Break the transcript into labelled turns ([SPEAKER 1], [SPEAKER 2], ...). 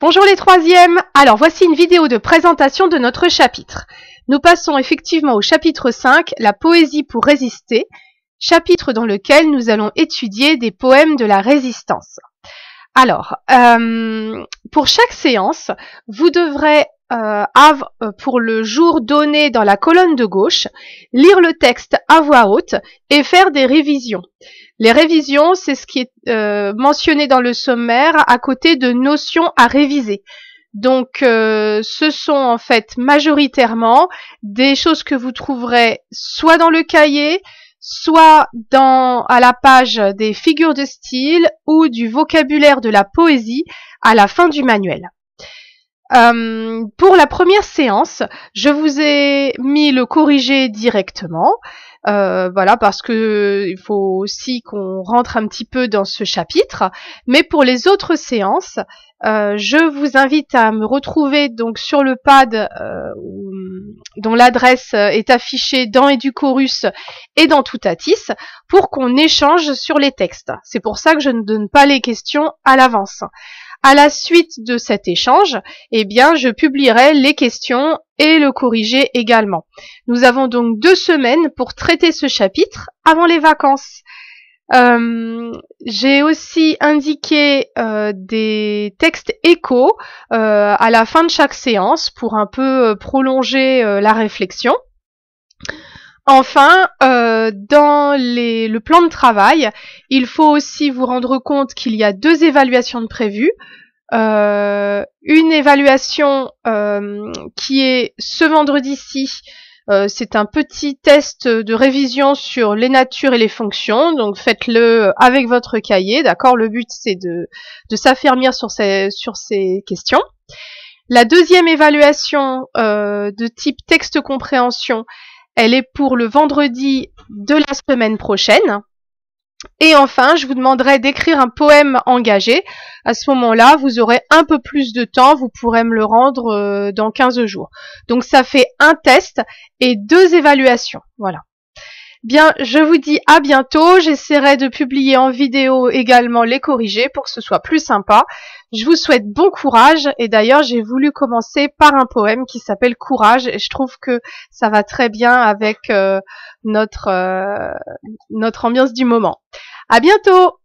[SPEAKER 1] Bonjour les troisièmes Alors voici une vidéo de présentation de notre chapitre. Nous passons effectivement au chapitre 5, la poésie pour résister, chapitre dans lequel nous allons étudier des poèmes de la résistance. Alors, euh, pour chaque séance, vous devrez euh, euh, pour le jour donné dans la colonne de gauche, lire le texte à voix haute et faire des révisions. Les révisions, c'est ce qui est euh, mentionné dans le sommaire à côté de notions à réviser. Donc ce sont en fait majoritairement des choses que vous trouverez soit dans le cahier, soit dans à la page des figures de style ou du vocabulaire de la poésie à la fin du manuel. Euh, pour la première séance, je vous ai mis le corrigé directement. Euh, voilà, parce que il faut aussi qu'on rentre un petit peu dans ce chapitre. Mais pour les autres séances, euh, je vous invite à me retrouver donc sur le pad dont l'adresse est affichée dans Educorus et dans Toutatis pour qu'on échange sur les textes. C'est pour ça que je ne donne pas les questions à l'avance. À la suite de cet échange, eh bien, je publierai les questions et le corriger également. Nous avons donc deux semaines pour traiter ce chapitre avant les vacances. Euh, j'ai aussi indiqué euh, des textes échos euh, à la fin de chaque séance pour un peu prolonger la réflexion. Enfin, dans le plan de travail, il faut aussi vous rendre compte qu'il y a deux évaluations de prévues. Euh, une évaluation euh, qui est ce vendredi-ci. Euh, c'est un petit test de révision sur les natures et les fonctions, donc faites-le avec votre cahier, d'accord Le but c'est de, de s'affermir sur ces, sur ces questions. La deuxième évaluation de type texte compréhension, elle est pour le vendredi de la semaine prochaine. Et enfin, je vous demanderai d'écrire un poème engagé. À ce moment-là, vous aurez un peu plus de temps, vous pourrez me le rendre euh, dans 15 jours. Donc ça fait un test et deux évaluations. Voilà. Bien, je vous dis à bientôt. J'essaierai de publier en vidéo également les corrigés pour que ce soit plus sympa. Je vous souhaite bon courage et d'ailleurs j'ai voulu commencer par un poème qui s'appelle Courage et je trouve que ça va très bien avec euh, notre, euh, notre ambiance du moment. À bientôt